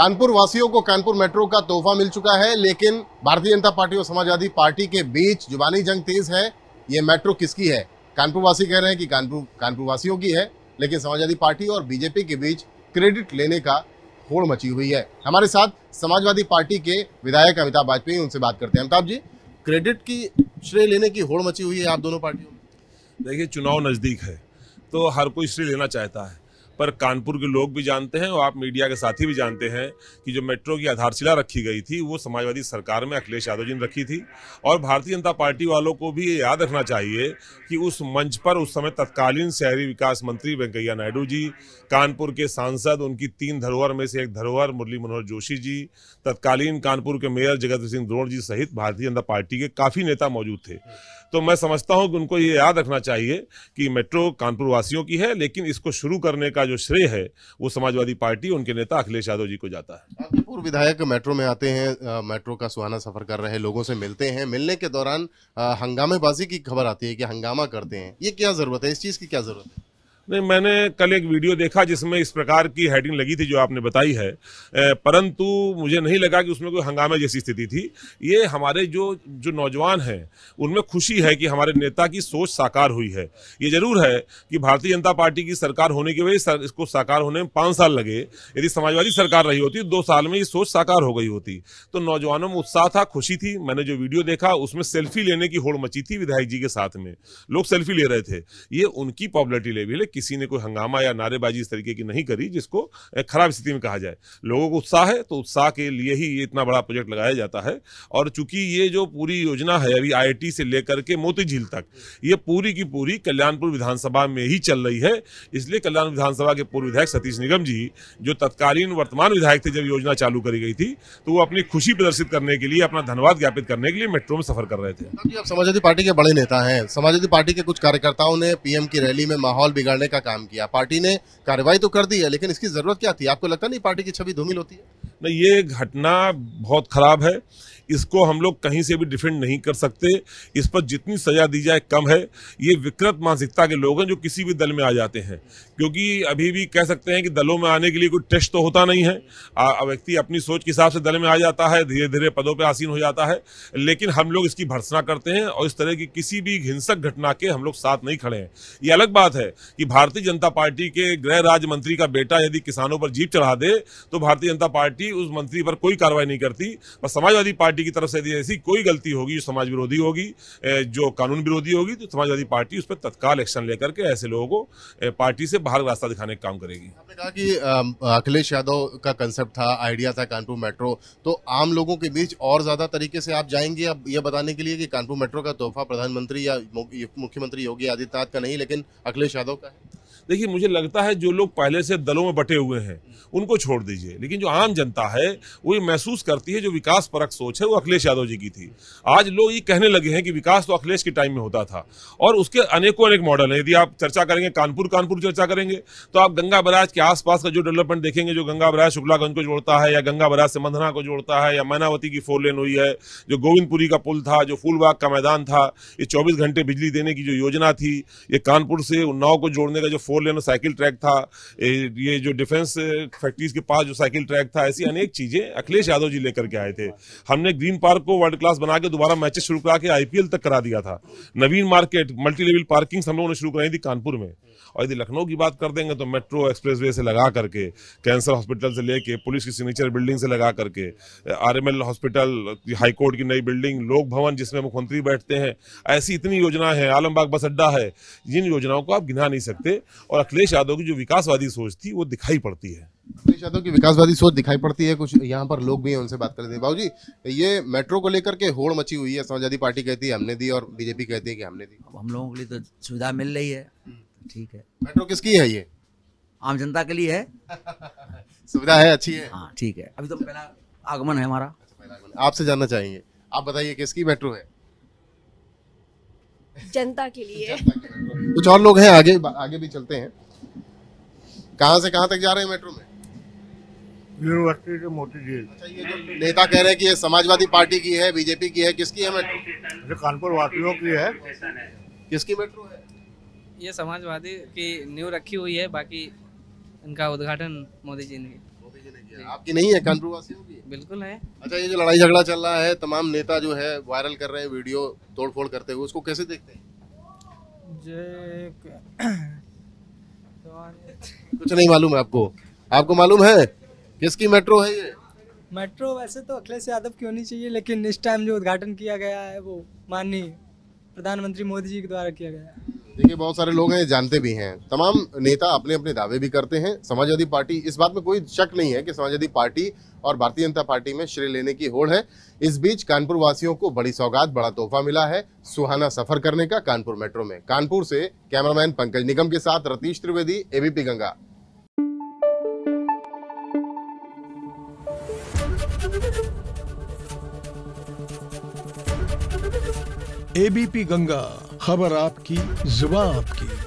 कानपुर वासियों को कानपुर मेट्रो का तोहफा मिल चुका है लेकिन भारतीय जनता पार्टी और समाजवादी पार्टी के बीच जुबानी जंग तेज है ये मेट्रो किसकी है कानपुर वासी कह रहे हैं कि कानपुर कानपुर वासियों की है लेकिन समाजवादी पार्टी और बीजेपी के बीच क्रेडिट लेने का होड़ मची हुई है हमारे साथ समाजवादी पार्टी के विधायक अमिताभ वाजपेयी उनसे बात करते हैं अमिताभ जी क्रेडिट की श्रेय लेने की होड़ मची हुई है आप दोनों पार्टियों में देखिए चुनाव नज़दीक है तो हर कोई श्रेय लेना चाहता है पर कानपुर के लोग भी जानते हैं और आप मीडिया के साथी भी जानते हैं कि जो मेट्रो की आधारशिला रखी गई थी वो समाजवादी सरकार में अखिलेश यादव जी ने रखी थी और भारतीय जनता पार्टी वालों को भी ये याद रखना चाहिए कि उस मंच पर उस समय तत्कालीन शहरी विकास मंत्री वेंकैया नायडू जी कानपुर के सांसद उनकी तीन धरोहर में से एक धरोहर मुरली मनोहर जोशी जी तत्कालीन कानपुर के मेयर जगत सिंह द्रोण जी सहित भारतीय जनता पार्टी के काफ़ी नेता मौजूद थे तो मैं समझता हूँ कि उनको ये याद रखना चाहिए कि मेट्रो कानपुर वासियों की है लेकिन इसको शुरू करने का जो श्रेय है वो समाजवादी पार्टी उनके नेता अखिलेश यादव जी को जाता है पूर्व विधायक मेट्रो में आते हैं मेट्रो का सुहाना सफर कर रहे लोगों से मिलते हैं मिलने के दौरान हंगामेबाजी की खबर आती है कि हंगामा करते हैं ये क्या जरूरत है इस चीज की क्या जरूरत है नहीं मैंने कल एक वीडियो देखा जिसमें इस प्रकार की हेडिंग लगी थी जो आपने बताई है परंतु मुझे नहीं लगा कि उसमें कोई हंगामे जैसी स्थिति थी ये हमारे जो जो नौजवान हैं उनमें खुशी है कि हमारे नेता की सोच साकार हुई है ये जरूर है कि भारतीय जनता पार्टी की सरकार होने की वजह इसको साकार होने में पाँच साल लगे यदि समाजवादी सरकार रही होती दो साल में ये सोच साकार हो गई होती तो नौजवानों में उत्साह था खुशी थी मैंने जो वीडियो देखा उसमें सेल्फी लेने की होड़ मची थी विधायक जी के साथ में लोग सेल्फी ले रहे थे ये उनकी पॉपुलरिटी लेवल है किसी ने कोई हंगामा या नारेबाजी इस तरीके की नहीं करी जिसको खराब स्थिति में कहा जाए लोगों को उत्साह है तो उत्साह के लिए ही ये इतना बड़ा प्रोजेक्ट लगाया जाता है और चूंकि ये जो पूरी योजना है अभी आई से लेकर के मोती झील तक ये पूरी की पूरी कल्याणपुर विधानसभा में ही चल रही है इसलिए कल्याण विधानसभा के पूर्व विधायक सतीश निगम जी जो तत्कालीन वर्तमान विधायक थे जब योजना चालू करी गई थी तो वो अपनी खुशी प्रदर्शित करने के लिए अपना धन्यवाद ज्ञापित करने के लिए मेट्रो में सफर कर रहे थे समाजवादी पार्टी के बड़े नेता हैं समाजवादी पार्टी के कुछ कार्यकर्ताओं ने पीएम की रैली में माहौल बिगाड़ने का काम किया पार्टी ने कार्रवाई तो कर दी है लेकिन इसकी जरूरत क्या थी आपको लगता नहीं पार्टी की छवि धूमिल होती है नहीं ये घटना बहुत खराब है इसको हम लोग कहीं से भी डिफेंड नहीं कर सकते इस पर जितनी सज़ा दी जाए कम है ये विकृत मानसिकता के लोग हैं जो किसी भी दल में आ जाते हैं क्योंकि अभी भी कह सकते हैं कि दलों में आने के लिए कोई टेस्ट तो होता नहीं है व्यक्ति अपनी सोच के हिसाब से दल में आ जाता है धीरे धीरे पदों पर आसीन हो जाता है लेकिन हम लोग इसकी भर्सना करते हैं और इस तरह की किसी भी हिंसक घटना के हम लोग साथ नहीं खड़े हैं ये अलग बात है कि भारतीय जनता पार्टी के गृह राज्य मंत्री का बेटा यदि किसानों पर जीप चढ़ा दे तो भारतीय जनता पार्टी उस मंत्री पर कोई कार्रवाई नहीं करती और समाजवादी पार्टी पार्टी की तरफ से यदि ऐसी कोई गलती होगी जो समाज विरोधी होगी जो कानून विरोधी होगी तो समाजवादी पार्टी उस पर तत्काल एक्शन लेकर के ऐसे लोगों को पार्टी से बाहर रास्ता दिखाने का काम करेगी आपने कहा कि अखिलेश यादव का कंसेप्ट था आइडिया था कानपुर मेट्रो तो आम लोगों के बीच और ज़्यादा तरीके से आप जाएंगे अब यह बताने के लिए कि कानपुर मेट्रो का तोहफा प्रधानमंत्री या मुख्यमंत्री योगी आदित्यनाथ का नहीं लेकिन अखिलेश यादव का है देखिए मुझे लगता है जो लोग पहले से दलों में बटे हुए हैं उनको छोड़ दीजिए लेकिन जो आम जनता है वो ये महसूस करती है जो विकास परक सोच है वो अखिलेश यादव जी की थी आज लोग ये कहने लगे हैं कि विकास तो अखिलेश के टाइम में होता था और उसके अनेकों अनेक मॉडल हैं यदि आप चर्चा करेंगे कानपुर कानपुर चर्चा करेंगे तो आप गंगा बराज के आसपास का जो डेवलपमेंट देखेंगे जो गंगा बराज शुक्लागंज को जोड़ता है या गंगा बराज से मंधना को जोड़ता है या मैनावती की फोर लेन हुई है जो गोविंदपुरी का पुल था जो फूलबाग का मैदान था ये चौबीस घंटे बिजली देने की जो योजना थी ये कानपुर से उन्नाव को जोड़ने का जो four four lane cycle track था ये जो डिफेंस फैक्ट्रीज के पास जो साइकिल ट्रैक था ऐसी अनेक चीजें अखिलेश यादव जी लेकर के आए थे हमने ग्रीन पार्क को वर्ल्ड क्लास बना के दोबारा मैचेस शुरू करा के आईपीएल तक करा दिया था Naveen market multi level parking हम लोगों ने शुरू कराई थी कानपुर में और यदि लखनऊ की बात कर देंगे तो मेट्रो एक्सप्रेस से लगा करके कैंसर हॉस्पिटल से लेके पुलिस की सिग्नेचर बिल्डिंग से लगा करके आर हॉस्पिटल हाईकोर्ट की नई बिल्डिंग लोक भवन जिसमें मुख्यमंत्री बैठते हैं ऐसी इतनी योजना है आलमबाग बस अड्डा है जिन योजनाओं को आप गिना नहीं सकते और अखिलेश यादव की जो विकासवादी सोच थी वो दिखाई पड़ती है अखिलेश यादव की विकासवादी सोच दिखाई पड़ती है कुछ यहाँ पर लोग भी हैं उनसे बात करते थे बाबू जी ये मेट्रो को लेकर के होड़ मची हुई है समाजवादी पार्टी कहती है हमने दी और बीजेपी कहती है कि हमने दी हम लोगों के लिए तो सुविधा मिल रही है ठीक है मेट्रो किसकी है ये आम जनता के लिए है सुविधा है अच्छी है हाँ ठीक है अभी तो पहला आगमन है हमारा अच्छा, आपसे जानना चाहेंगे आप बताइए किसकी मेट्रो है जनता के लिए कुछ और लोग हैं आगे आगे भी चलते हैं कहाँ से कहाँ तक जा रहे हैं मेट्रो में यूनिवर्सिटी से मोती झील अच्छा, ये जो नेता कह रहे हैं कि ये समाजवादी पार्टी की है बीजेपी की है किसकी है मेट्रो जो कानपुर वासियों की है किसकी मेट्रो है ये समाजवादी की न्यू रखी हुई है बाकी इनका उद्घाटन मोदी जी ने आपकी नहीं है कानपुर वासियों की बिल्कुल है अच्छा ये जो लड़ाई झगड़ा चल रहा है तमाम नेता जो है वायरल कर रहे हैं वीडियो तोड़फोड़ करते हुए उसको कैसे देखते हैं कुछ नहीं मालूम है आपको आपको मालूम है किसकी मेट्रो है ये मेट्रो वैसे तो अखिलेश यादव की होनी चाहिए लेकिन इस टाइम जो उद्घाटन किया गया है वो माननीय प्रधानमंत्री मोदी जी के द्वारा किया गया है देखिए बहुत सारे लोग हैं जानते भी हैं तमाम नेता अपने अपने दावे भी करते हैं समाजवादी पार्टी इस बात में कोई शक नहीं है कि समाजवादी पार्टी और भारतीय जनता पार्टी में श्रेय लेने की होड़ है इस बीच कानपुर वासियों को बड़ी सौगात बड़ा तोहफा मिला है सुहाना सफर करने का कानपुर मेट्रो में कानपुर से कैमरामैन पंकज निगम के साथ रतीश त्रिवेदी एबीपी गंगा एबीपी गंगा खबर आपकी जुबा आपकी